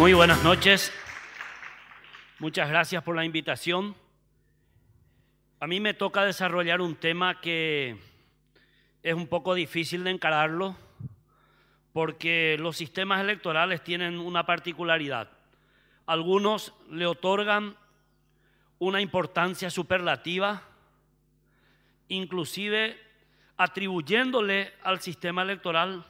Muy buenas noches. Muchas gracias por la invitación. A mí me toca desarrollar un tema que es un poco difícil de encararlo porque los sistemas electorales tienen una particularidad. Algunos le otorgan una importancia superlativa, inclusive atribuyéndole al sistema electoral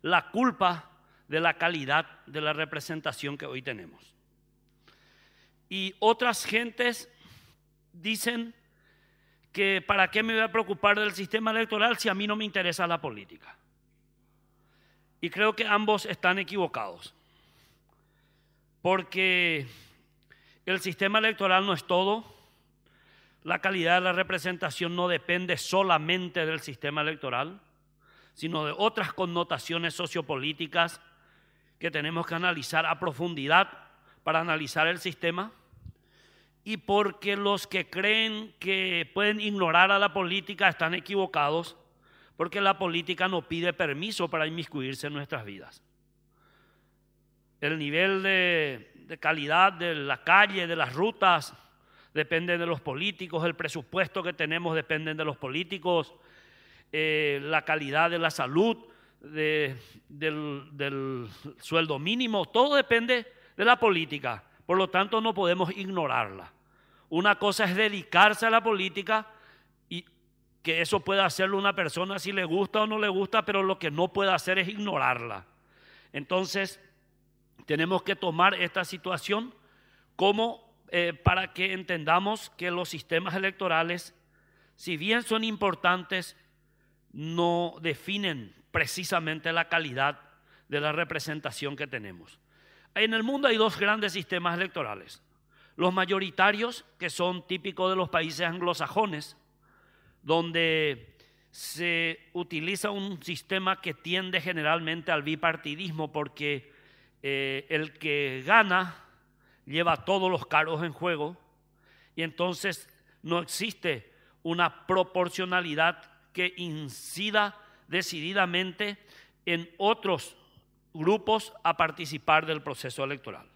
la culpa de la calidad de la representación que hoy tenemos. Y otras gentes dicen que para qué me voy a preocupar del sistema electoral si a mí no me interesa la política. Y creo que ambos están equivocados, porque el sistema electoral no es todo, la calidad de la representación no depende solamente del sistema electoral, sino de otras connotaciones sociopolíticas que tenemos que analizar a profundidad para analizar el sistema y porque los que creen que pueden ignorar a la política están equivocados porque la política no pide permiso para inmiscuirse en nuestras vidas. El nivel de, calidad de la calle, de las rutas, depende de los políticos, el presupuesto que tenemos depende de los políticos, eh, la calidad de la salud del, sueldo mínimo, todo depende de la política. Por lo tanto, no podemos ignorarla. Una cosa es dedicarse a la política y que eso pueda hacerlo una persona si le gusta o no le gusta, pero lo que no puede hacer es ignorarla. Entonces, tenemos que tomar esta situación como eh, para que entendamos que los sistemas electorales, si bien son importantes, no definen precisamente la calidad de la representación que tenemos. En el mundo hay dos grandes sistemas electorales. Los mayoritarios, que son típicos de los países anglosajones, donde se utiliza un sistema que tiende generalmente al bipartidismo porque eh, el que gana lleva todos los cargos en juego y entonces no existe una proporcionalidad que incida decididamente en otros grupos a participar del proceso electoral.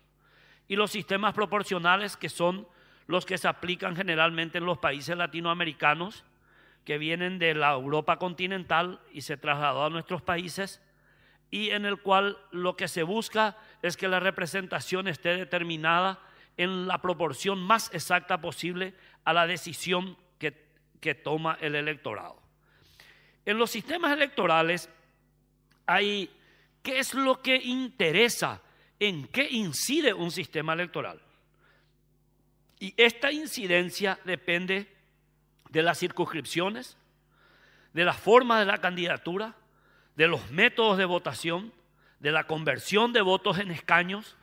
Y los sistemas proporcionales, que son los que se aplican generalmente en los países latinoamericanos, que vienen de la Europa continental y se trasladó a nuestros países, y en el cual lo que se busca es que la representación esté determinada en la proporción más exacta posible a la decisión que, que toma el electorado. En los sistemas electorales hay qué es lo que interesa, en qué incide un sistema electoral. Y esta incidencia depende de las circunscripciones, de la forma de la candidatura, de los métodos de votación, de la conversión de votos en escaños,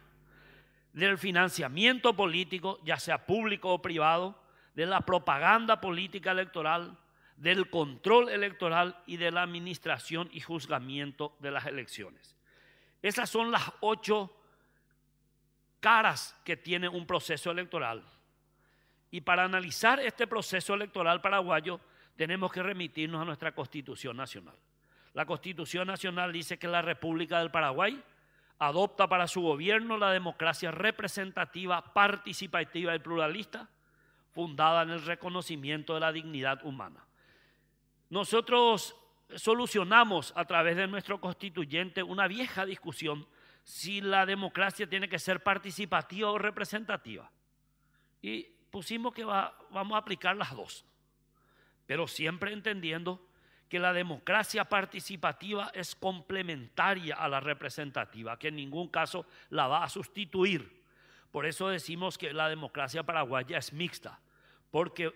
del financiamiento político, ya sea público o privado, de la propaganda política electoral, del control electoral y de la administración y juzgamiento de las elecciones. Esas son las ocho caras que tiene un proceso electoral. Y para analizar este proceso electoral paraguayo tenemos que remitirnos a nuestra Constitución Nacional. La Constitución Nacional dice que la República del Paraguay adopta para su gobierno la democracia representativa, participativa y pluralista, fundada en el reconocimiento de la dignidad humana. Nosotros solucionamos a través de nuestro constituyente una vieja discusión si la democracia tiene que ser participativa o representativa. Y pusimos que vamos a aplicar las dos, pero siempre entendiendo que la democracia participativa es complementaria a la representativa, que en ningún caso la va a sustituir. Por eso decimos que la democracia paraguaya es mixta, porque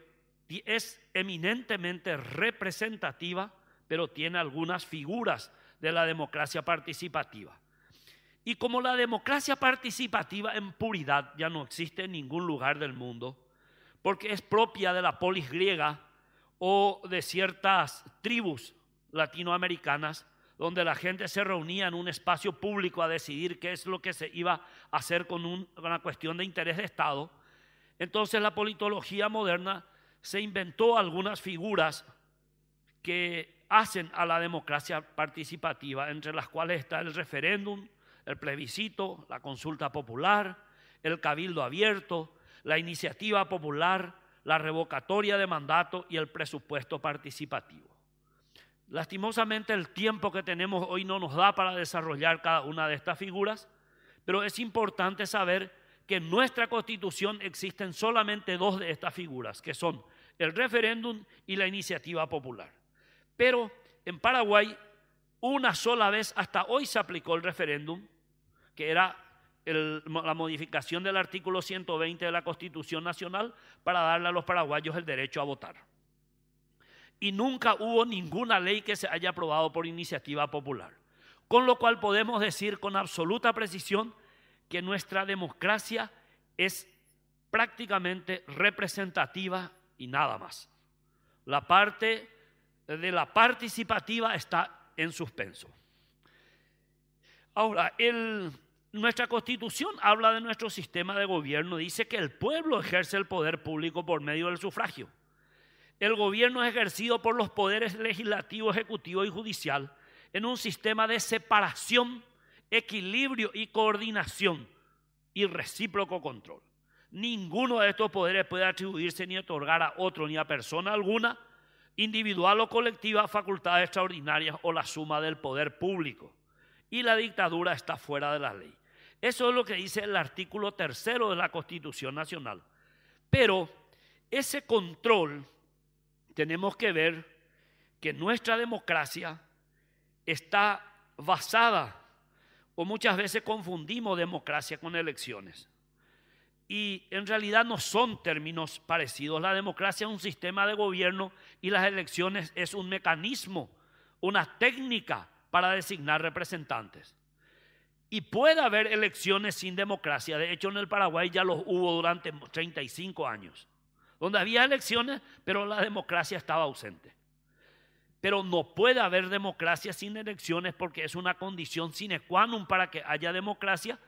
es eminentemente representativa, pero tiene algunas figuras de la democracia participativa. Y como la democracia participativa en puridad ya no existe en ningún lugar del mundo, porque es propia de la polis griega o de ciertas tribus latinoamericanas, donde la gente se reunía en un espacio público a decidir qué es lo que se iba a hacer con, una cuestión de interés de Estado, entonces la politología moderna se inventó algunas figuras que hacen a la democracia participativa, entre las cuales está el referéndum, el plebiscito, la consulta popular, el cabildo abierto, la iniciativa popular, la revocatoria de mandato y el presupuesto participativo. Lastimosamente el tiempo que tenemos hoy no nos da para desarrollar cada una de estas figuras, pero es importante saber que en nuestra constitución existen solamente dos de estas figuras, que son el referéndum y la iniciativa popular. Pero en Paraguay una sola vez hasta hoy se aplicó el referéndum, que era la modificación del artículo 120 de la Constitución Nacional para darle a los paraguayos el derecho a votar. Y nunca hubo ninguna ley que se haya aprobado por iniciativa popular. Con lo cual podemos decir con absoluta precisión que nuestra democracia es prácticamente representativa y nada más. La parte de la participativa está en suspenso. Ahora, nuestra constitución habla de nuestro sistema de gobierno, dice que el pueblo ejerce el poder público por medio del sufragio. El gobierno es ejercido por los poderes legislativo, ejecutivo y judicial en un sistema de separación equilibrio y coordinación y recíproco control. Ninguno de estos poderes puede atribuirse ni otorgar a otro ni a persona alguna, individual o colectiva, facultades extraordinarias o la suma del poder público. Y la dictadura está fuera de la ley. Eso es lo que dice el artículo tercero de la Constitución Nacional. Pero ese control tenemos que ver que nuestra democracia está basada o muchas veces confundimos democracia con elecciones. Y en realidad no son términos parecidos. La democracia es un sistema de gobierno y las elecciones es un mecanismo, una técnica para designar representantes. Y puede haber elecciones sin democracia. De hecho, en el Paraguay ya los hubo durante 35 años, donde había elecciones, pero la democracia estaba ausente. Pero no puede haber democracia sin elecciones porque es una condición sine qua non para que haya democracia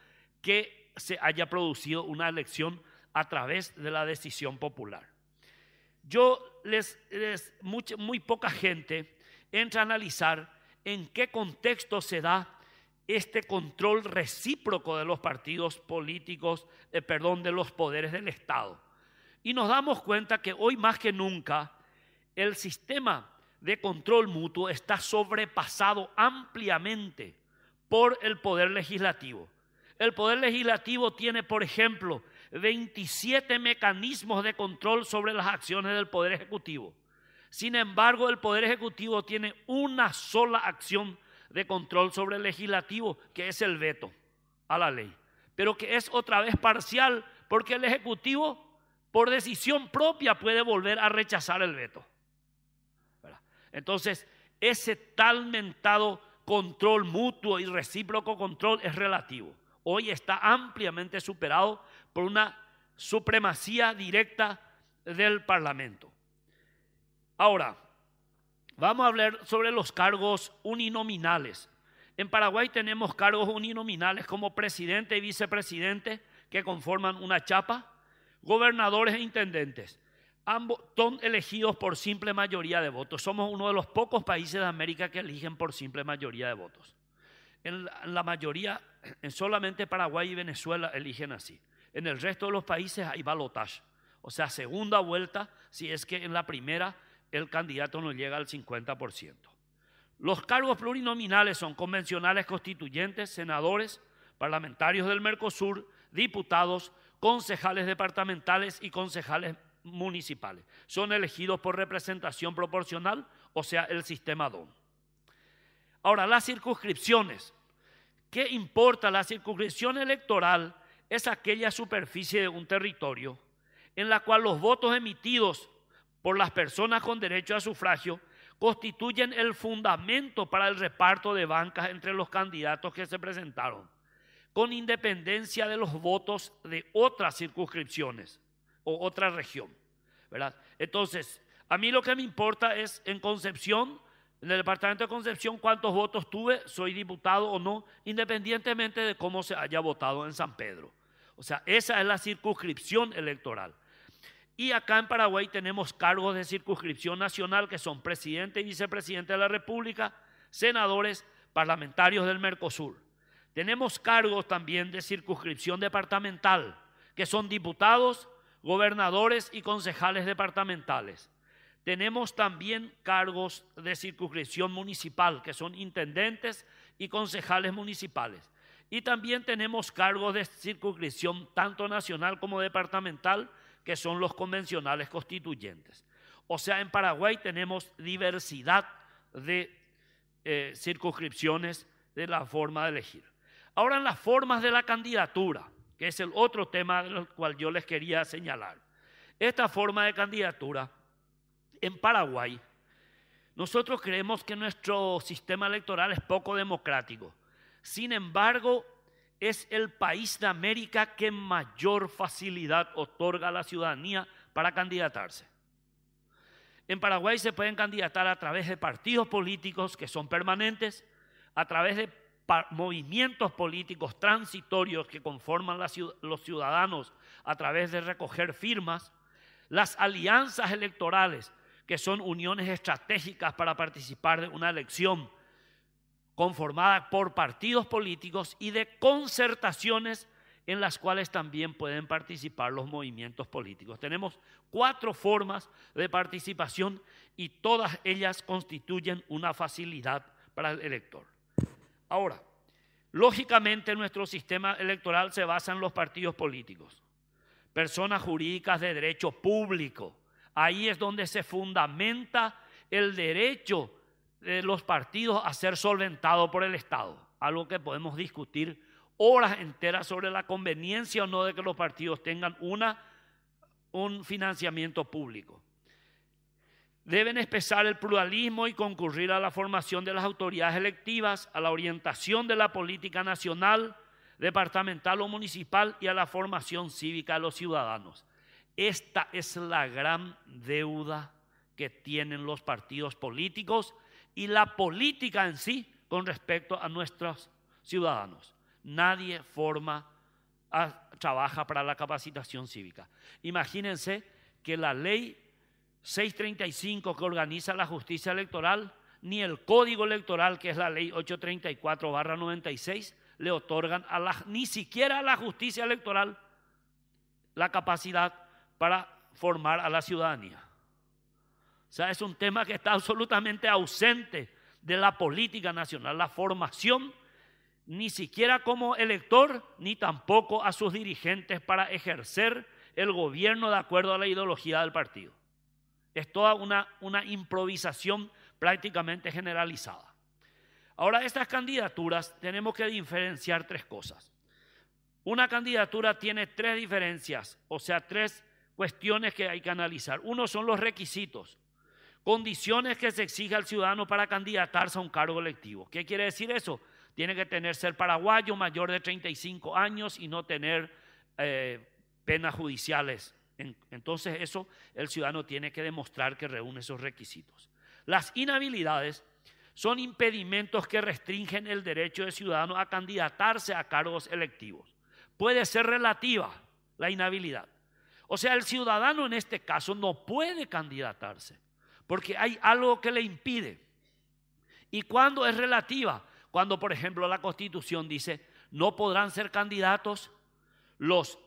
que se haya producido una elección a través de la decisión popular. Yo les, les muy poca gente entra a analizar en qué contexto se da este control recíproco de los partidos políticos, eh, perdón, de los poderes del Estado. Y nos damos cuenta que hoy más que nunca el sistema de control mutuo está sobrepasado ampliamente por el poder legislativo. El poder legislativo tiene, por ejemplo, 27 mecanismos de control sobre las acciones del poder ejecutivo. Sin embargo, el poder ejecutivo tiene una sola acción de control sobre el legislativo, que es el veto a la ley, pero que es otra vez parcial porque el ejecutivo, por decisión propia, puede volver a rechazar el veto. Entonces, ese tal control mutuo y recíproco control es relativo. Hoy está ampliamente superado por una supremacía directa del Parlamento. Ahora, vamos a hablar sobre los cargos uninominales. En Paraguay tenemos cargos uninominales como presidente y vicepresidente que conforman una chapa, gobernadores e intendentes ambos son elegidos por simple mayoría de votos. Somos uno de los pocos países de América que eligen por simple mayoría de votos. En la mayoría, solamente Paraguay y Venezuela eligen así. En el resto de los países hay balotaje. O sea, segunda vuelta, si es que en la primera el candidato no llega al 50%. Los cargos plurinominales son convencionales constituyentes, senadores, parlamentarios del Mercosur, diputados, concejales departamentales y concejales municipales. Son elegidos por representación proporcional, o sea, el sistema DOM. Ahora, las circunscripciones. ¿Qué importa? La circunscripción electoral es aquella superficie de un territorio en la cual los votos emitidos por las personas con derecho a sufragio constituyen el fundamento para el reparto de bancas entre los candidatos que se presentaron, con independencia de los votos de otras circunscripciones o otra región, ¿verdad? Entonces, a mí lo que me importa es en Concepción, en el departamento de Concepción, cuántos votos tuve, soy diputado o no, independientemente de cómo se haya votado en San Pedro. O sea, esa es la circunscripción electoral. Y acá en Paraguay tenemos cargos de circunscripción nacional que son presidente y vicepresidente de la República, senadores, parlamentarios del Mercosur. Tenemos cargos también de circunscripción departamental, que son diputados, gobernadores y concejales departamentales. Tenemos también cargos de circunscripción municipal, que son intendentes y concejales municipales. Y también tenemos cargos de circunscripción tanto nacional como departamental, que son los convencionales constituyentes. O sea, en Paraguay tenemos diversidad de eh, circunscripciones de la forma de elegir. Ahora, en las formas de la candidatura, que es el otro tema del cual yo les quería señalar. Esta forma de candidatura en Paraguay, nosotros creemos que nuestro sistema electoral es poco democrático. Sin embargo, es el país de América que mayor facilidad otorga a la ciudadanía para candidatarse. En Paraguay se pueden candidatar a través de partidos políticos que son permanentes, a través de movimientos políticos transitorios que conforman los ciudadanos a través de recoger firmas, las alianzas electorales, que son uniones estratégicas para participar de una elección conformada por partidos políticos y de concertaciones en las cuales también pueden participar los movimientos políticos. Tenemos cuatro formas de participación y todas ellas constituyen una facilidad para el elector. Ahora, lógicamente nuestro sistema electoral se basa en los partidos políticos, personas jurídicas de derecho público. Ahí es donde se fundamenta el derecho de los partidos a ser solventado por el Estado, algo que podemos discutir horas enteras sobre la conveniencia o no de que los partidos tengan un financiamiento público deben expresar el pluralismo y concurrir a la formación de las autoridades electivas, a la orientación de la política nacional, departamental o municipal y a la formación cívica de los ciudadanos. Esta es la gran deuda que tienen los partidos políticos y la política en sí con respecto a nuestros ciudadanos. Nadie forma, ah, trabaja para la capacitación cívica. Imagínense que la ley 635 que organiza la justicia electoral, ni el código electoral, que es la ley 834-96, le otorgan a la, ni siquiera a la justicia electoral la capacidad para formar a la ciudadanía. O sea, es un tema que está absolutamente ausente de la política nacional, la formación ni siquiera como elector, ni tampoco a sus dirigentes para ejercer el gobierno de acuerdo a la ideología del partido. Es toda una, improvisación prácticamente generalizada. Ahora, estas candidaturas tenemos que diferenciar tres cosas. Una candidatura tiene tres diferencias, o sea, tres cuestiones que hay que analizar. Uno son los requisitos, condiciones que se exige al ciudadano para candidatarse a un cargo electivo. ¿Qué quiere decir eso? Tiene que tener ser paraguayo mayor de 35 años y no tener eh, penas judiciales entonces eso el ciudadano tiene que demostrar que reúne esos requisitos. Las inhabilidades son impedimentos que restringen el derecho del ciudadano a candidatarse a cargos electivos. Puede ser relativa la inhabilidad. O sea, el ciudadano en este caso no puede candidatarse porque hay algo que le impide. ¿Y cuándo es relativa? Cuando, por ejemplo, la Constitución dice, no podrán ser candidatos los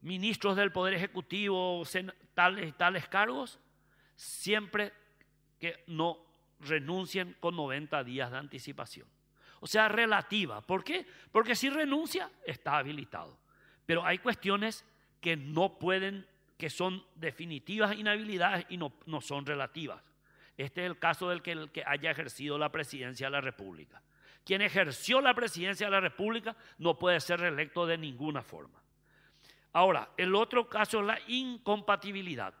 ministros del Poder Ejecutivo, tales y tales cargos, siempre que no renuncien con 90 días de anticipación. O sea, relativa. ¿Por qué? Porque si renuncia, está habilitado. Pero hay cuestiones que no pueden, que son definitivas inhabilidades y no, son relativas. Este es el caso del que, que haya ejercido la presidencia de la República. Quien ejerció la presidencia de la República no puede ser reelecto de ninguna forma. Ahora, el otro caso es la incompatibilidad,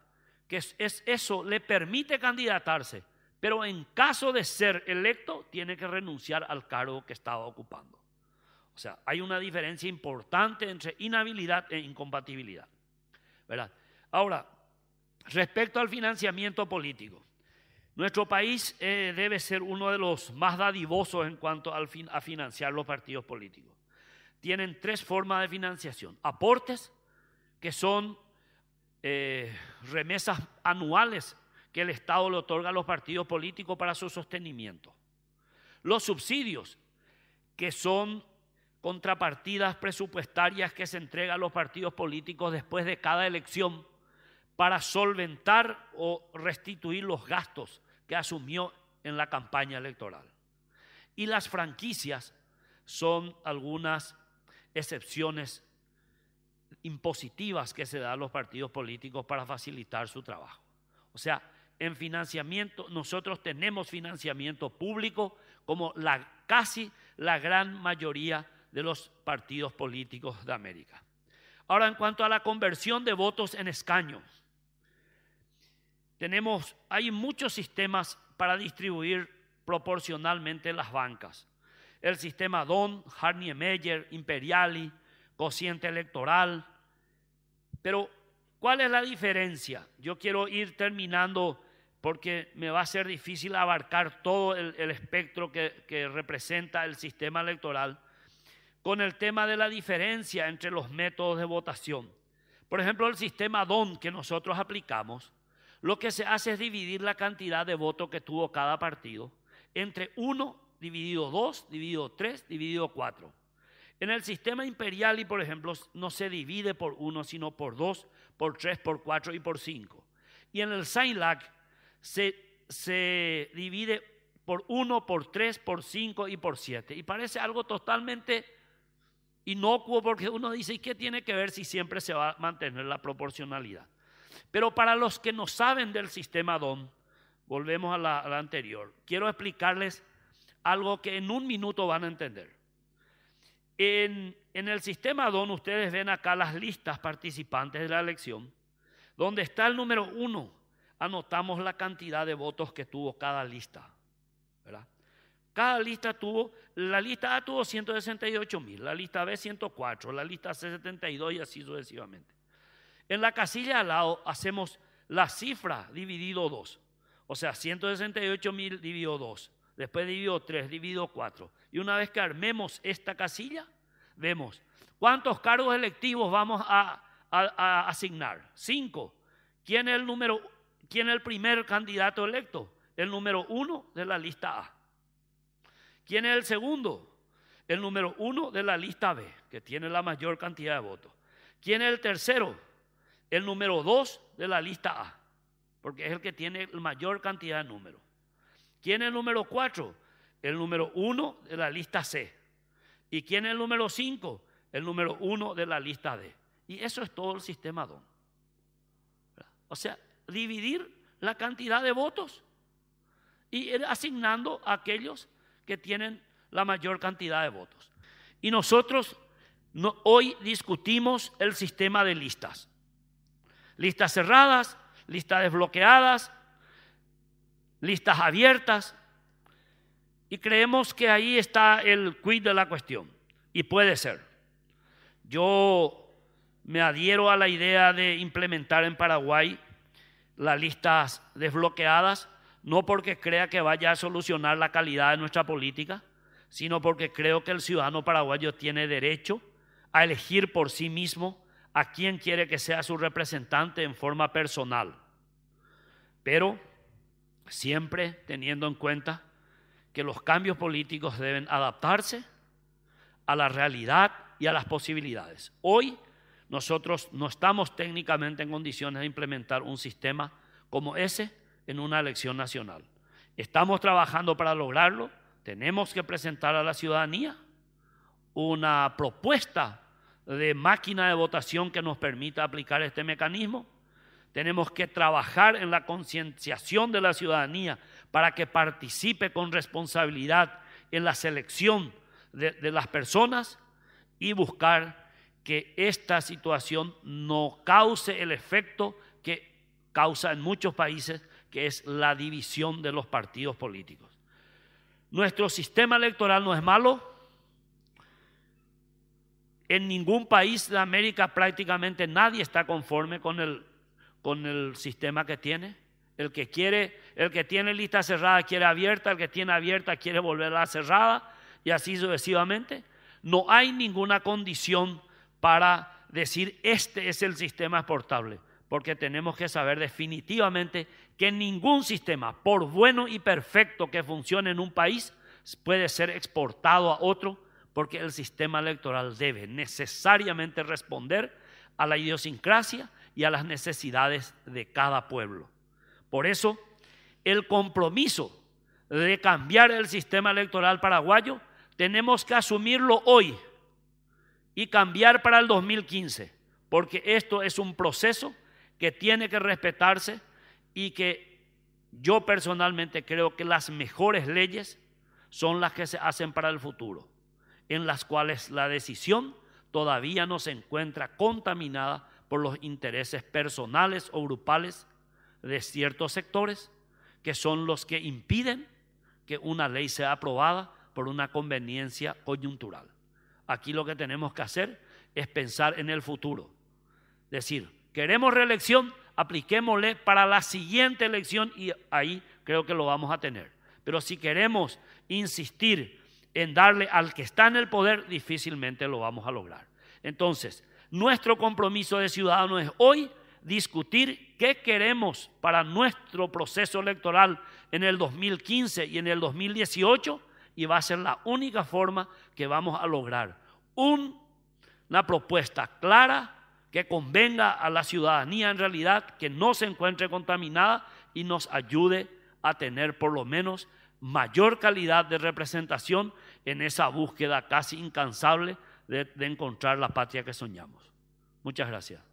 que es, eso le permite candidatarse, pero en caso de ser electo tiene que renunciar al cargo que estaba ocupando. O sea, hay una diferencia importante entre inhabilidad e incompatibilidad. Ahora, respecto al financiamiento político, nuestro país eh, debe ser uno de los más dadivosos en cuanto a financiar los partidos políticos. Tienen tres formas de financiación, aportes, que son eh, remesas anuales que el Estado le otorga a los partidos políticos para su sostenimiento. Los subsidios, que son contrapartidas presupuestarias que se entregan a los partidos políticos después de cada elección para solventar o restituir los gastos que asumió en la campaña electoral. Y las franquicias son algunas excepciones impositivas que se dan a los partidos políticos para facilitar su trabajo. O sea, en financiamiento, nosotros tenemos financiamiento público como la, casi la gran mayoría de los partidos políticos de América. Ahora, en cuanto a la conversión de votos en escaños, tenemos, hay muchos sistemas para distribuir proporcionalmente las bancas. El sistema DON, Harney Meyer, Imperiali, cociente electoral, pero, ¿cuál es la diferencia? Yo quiero ir terminando porque me va a ser difícil abarcar todo el, espectro que, que representa el sistema electoral con el tema de la diferencia entre los métodos de votación. Por ejemplo, el sistema DON que nosotros aplicamos, lo que se hace es dividir la cantidad de votos que tuvo cada partido entre 1 dividido 2, dividido 3, dividido 4. En el sistema imperial, por ejemplo, no se divide por uno, sino por dos, por tres, por cuatro y por cinco. Y en el Sainlac se, se divide por uno, por tres, por cinco y por siete. Y parece algo totalmente inocuo porque uno dice, ¿y qué tiene que ver si siempre se va a mantener la proporcionalidad? Pero para los que no saben del sistema DOM, volvemos a la anterior, quiero explicarles algo que en un minuto van a entender. En, el sistema DON ustedes ven acá las listas participantes de la elección. Donde está el número uno, anotamos la cantidad de votos que tuvo cada lista. Cada lista tuvo, la lista A tuvo 168 mil, la lista B 104, la lista C 72 y así sucesivamente. En la casilla al lado hacemos la cifra dividido dos, o sea, 168 mil dividido dos, después divido 3, divido 4. Y una vez que armemos esta casilla, vemos cuántos cargos electivos vamos a, asignar. Cinco. ¿Quién es el número quién es el primer candidato electo? El número uno de la lista A. ¿Quién es el segundo? El número uno de la lista B, que tiene la mayor cantidad de votos. ¿Quién es el tercero? El número dos de la lista A, porque es el que tiene la mayor cantidad de números. ¿Quién es el número 4? El número 1 de la lista C. ¿Y quién es el número 5? El número 1 de la lista D. Y eso es todo el sistema DON. O sea, dividir la cantidad de votos y asignando a aquellos que tienen la mayor cantidad de votos. Y nosotros hoy discutimos el sistema de listas. Listas cerradas, listas desbloqueadas, listas abiertas, y creemos que ahí está el quid de la cuestión. Y puede ser. Yo me adhiero a la idea de implementar en Paraguay las listas desbloqueadas, no porque crea que vaya a solucionar la calidad de nuestra política, sino porque creo que el ciudadano paraguayo tiene derecho a elegir por sí mismo a quien quiere que sea su representante en forma personal. Pero siempre teniendo en cuenta que los cambios políticos deben adaptarse a la realidad y a las posibilidades. Hoy nosotros no estamos técnicamente en condiciones de implementar un sistema como ese en una elección nacional. Estamos trabajando para lograrlo, tenemos que presentar a la ciudadanía una propuesta de máquina de votación que nos permita aplicar este mecanismo tenemos que trabajar en la concienciación de la ciudadanía para que participe con responsabilidad en la selección de, las personas y buscar que esta situación no cause el efecto que causa en muchos países, que es la división de los partidos políticos. Nuestro sistema electoral no es malo. En ningún país de América prácticamente nadie está conforme con el con el sistema que tiene. El que quiere, el que tiene lista cerrada quiere abierta, el que tiene abierta quiere volverla cerrada y así sucesivamente. No hay ninguna condición para decir este es el sistema exportable, porque tenemos que saber definitivamente que ningún sistema, por bueno y perfecto que funcione en un país, puede ser exportado a otro, porque el sistema electoral debe necesariamente responder a la idiosincrasia, y a las necesidades de cada pueblo. Por eso, el compromiso de cambiar el sistema electoral paraguayo tenemos que asumirlo hoy y cambiar para el 2015, porque esto es un proceso que tiene que respetarse y que yo personalmente creo que las mejores leyes son las que se hacen para el futuro, en las cuales la decisión todavía no se encuentra contaminada por los intereses personales o grupales de ciertos sectores, que son los que impiden que una ley sea aprobada por una conveniencia coyuntural. Aquí lo que tenemos que hacer es pensar en el futuro. Decir, queremos reelección, apliquémosle para la siguiente elección y ahí creo que lo vamos a tener. Pero si queremos insistir en darle al que está en el poder, difícilmente lo vamos a lograr. Entonces, nuestro compromiso de ciudadanos es hoy discutir qué queremos para nuestro proceso electoral en el 2015 y en el 2018 y va a ser la única forma que vamos a lograr una propuesta clara que convenga a la ciudadanía en realidad, que no se encuentre contaminada y nos ayude a tener por lo menos mayor calidad de representación en esa búsqueda casi incansable de, encontrar la patria que soñamos. Muchas gracias.